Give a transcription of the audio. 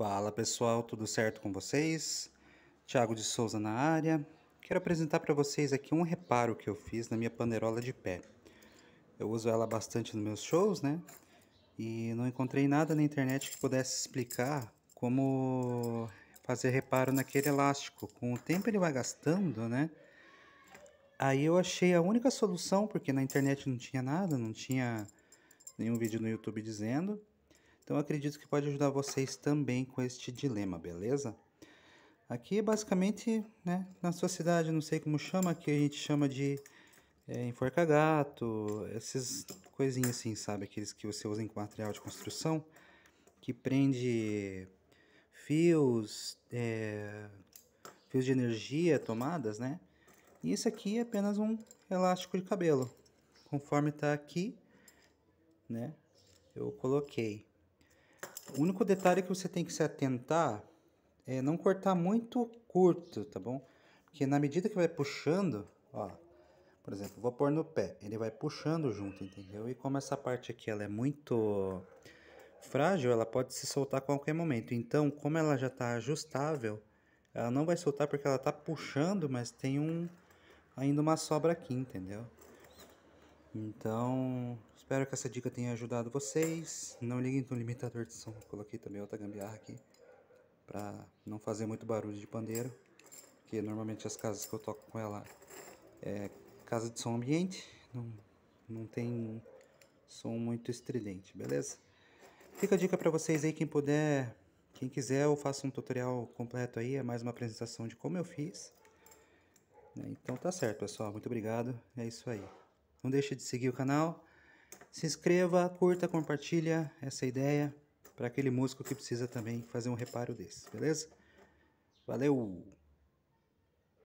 Fala pessoal, tudo certo com vocês? Tiago de Souza na área. Quero apresentar para vocês aqui um reparo que eu fiz na minha panerola de pé. Eu uso ela bastante nos meus shows, né? E não encontrei nada na internet que pudesse explicar como fazer reparo naquele elástico. Com o tempo ele vai gastando, né? Aí eu achei a única solução, porque na internet não tinha nada, não tinha nenhum vídeo no YouTube dizendo. Então acredito que pode ajudar vocês também com este dilema, beleza? Aqui basicamente, né, na sua cidade, não sei como chama, aqui a gente chama de é, enforca gato, essas coisinhas assim, sabe? Aqueles que você usa em material de construção, que prende fios, é, fios de energia, tomadas, né? E isso aqui é apenas um elástico de cabelo. Conforme tá aqui, né? Eu coloquei. O único detalhe que você tem que se atentar é não cortar muito curto, tá bom? Porque na medida que vai puxando, ó, por exemplo, vou pôr no pé, ele vai puxando junto, entendeu? E como essa parte aqui ela é muito frágil, ela pode se soltar a qualquer momento. Então, como ela já está ajustável, ela não vai soltar porque ela está puxando, mas tem um ainda uma sobra aqui, entendeu? Então, Espero que essa dica tenha ajudado vocês. Não liguem no limitador de som. Coloquei também outra gambiarra aqui para não fazer muito barulho de pandeiro, porque normalmente as casas que eu toco com ela é casa de som ambiente, não, não tem som muito estridente, beleza? Fica a dica para vocês aí, quem puder, quem quiser, eu faço um tutorial completo aí, é mais uma apresentação de como eu fiz. Né? Então tá certo, pessoal. Muito obrigado. É isso aí. Não deixe de seguir o canal se inscreva, curta, compartilha essa ideia para aquele músico que precisa também fazer um reparo desse, beleza? Valeu!